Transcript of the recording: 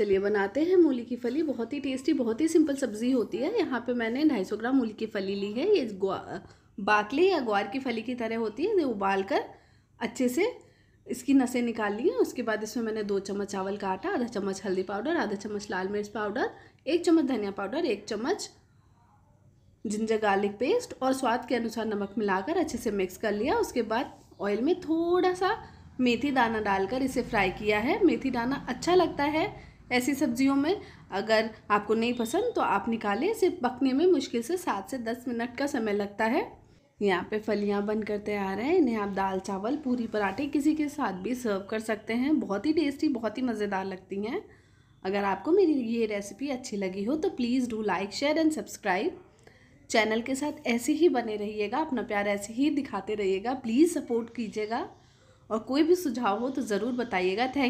चलिए बनाते हैं मूली की फली बहुत ही टेस्टी बहुत ही सिंपल सब्ज़ी होती है यहाँ पे मैंने 250 ग्राम मूली की फली ली है ये बाकले या ग्वार की फली की तरह होती है उबाल कर अच्छे से इसकी नसें निकाल ली हैं उसके बाद इसमें मैंने दो चम्मच चावल का आटा आधा चम्मच हल्दी पाउडर आधा चम्मच लाल मिर्च पाउडर एक चम्मच धनिया पाउडर एक चम्मच जिंजर गार्लिक पेस्ट और स्वाद के अनुसार नमक मिलाकर अच्छे से मिक्स कर लिया उसके बाद ऑयल में थोड़ा सा मेथी दाना डालकर इसे फ्राई किया है मेथी दाना अच्छा लगता है ऐसी सब्जियों में अगर आपको नहीं पसंद तो आप निकालें इसे पकने में मुश्किल से सात से दस मिनट का समय लगता है यहाँ पे फलियाँ बनकर तैयार हैं इन्हें आप दाल चावल पूरी पराठे किसी के साथ भी सर्व कर सकते हैं बहुत ही टेस्टी बहुत ही मज़ेदार लगती हैं अगर आपको मेरी ये रेसिपी अच्छी लगी हो तो please do like share and subscribe channel के साथ ऐसे ही बने रहिएगा अपना प्यार ऐसे ही दिखाते रहिएगा प्लीज़ सपोर्ट कीजिएगा और कोई भी सुझाव हो तो ज़रूर बताइएगा थैंक